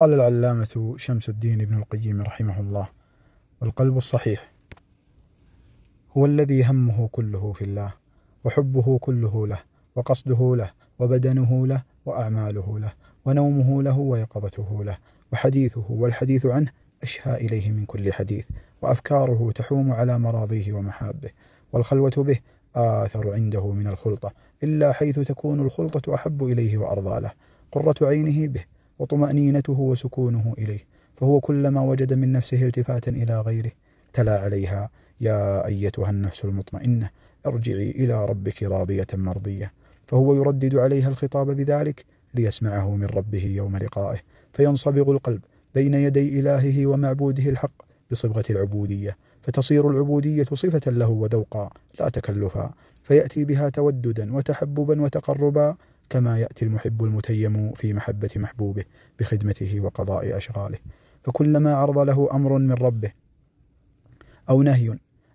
قال العلامة شمس الدين ابن القيم رحمه الله والقلب الصحيح هو الذي همه كله في الله وحبه كله له وقصده له وبدنه له وأعماله له ونومه له ويقظته له وحديثه والحديث عنه أشهى إليه من كل حديث وأفكاره تحوم على مراضيه ومحابه والخلوة به آثر عنده من الخلطة إلا حيث تكون الخلطة أحب إليه وأرضى له قرة عينه به وطمأنينته وسكونه إليه فهو كلما وجد من نفسه التفاتا إلى غيره تلا عليها يا أيتها النفس المطمئنة ارجعي إلى ربك راضية مرضية فهو يردد عليها الخطاب بذلك ليسمعه من ربه يوم لقائه فينصبغ القلب بين يدي إلهه ومعبوده الحق بصبغة العبودية فتصير العبودية صفة له وذوقا لا تكلفا فيأتي بها توددا وتحببا وتقربا كما يأتي المحب المتيم في محبة محبوبه بخدمته وقضاء أشغاله فكلما عرض له أمر من ربه أو نهي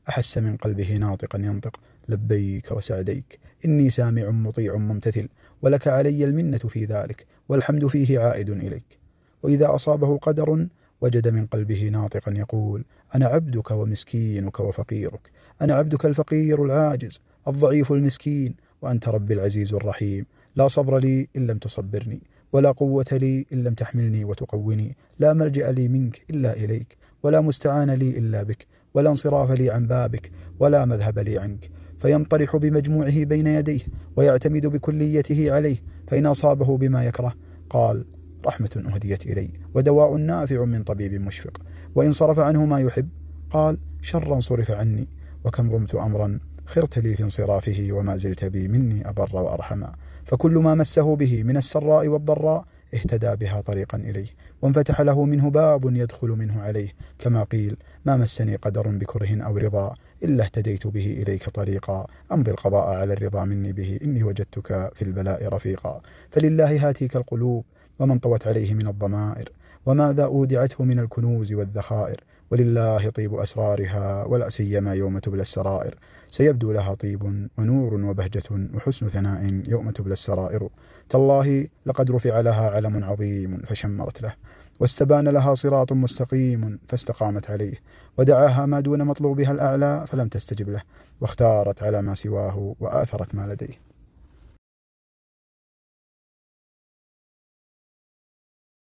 أحس من قلبه ناطقا ينطق لبيك وسعديك إني سامع مطيع ممتثل ولك علي المنة في ذلك والحمد فيه عائد إليك وإذا أصابه قدر وجد من قلبه ناطقا يقول أنا عبدك ومسكينك وفقيرك أنا عبدك الفقير العاجز الضعيف المسكين وأنت ربي العزيز الرحيم لا صبر لي إن لم تصبرني ولا قوة لي إن لم تحملني وتقوني لا ملجأ لي منك إلا إليك ولا مستعان لي إلا بك ولا انصراف لي عن بابك ولا مذهب لي عنك فينطرح بمجموعه بين يديه ويعتمد بكليته عليه فإن أصابه بما يكره قال رحمة أهديت إلي ودواء نافع من طبيب مشفق وإن صرف عنه ما يحب قال شرا صرف عني وكم رمت أمرا خرت لي في انصرافه وما زلت بي مني أبر وأرحما فكل ما مسه به من السراء والضراء اهتدى بها طريقا إليه وانفتح له منه باب يدخل منه عليه كما قيل ما مسني قدر بكره أو رضا إلا اهتديت به إليك طريقا أمضي القضاء على الرضا مني به إني وجدتك في البلاء رفيقا فلله هاتيك القلوب ومن طوت عليه من الضمائر وماذا أودعته من الكنوز والذخائر ولله طيب أسرارها ولا سيما يوم تبلى السرائر سيبدو لها طيب ونور وبهجة وحسن ثناء يوم تبلى السرائر تالله لقد رفع لها علم عظيم فشمرت له واستبان لها صراط مستقيم فاستقامت عليه ودعاها ما دون مطلوبها الأعلى فلم تستجب له واختارت على ما سواه وآثرت ما لديه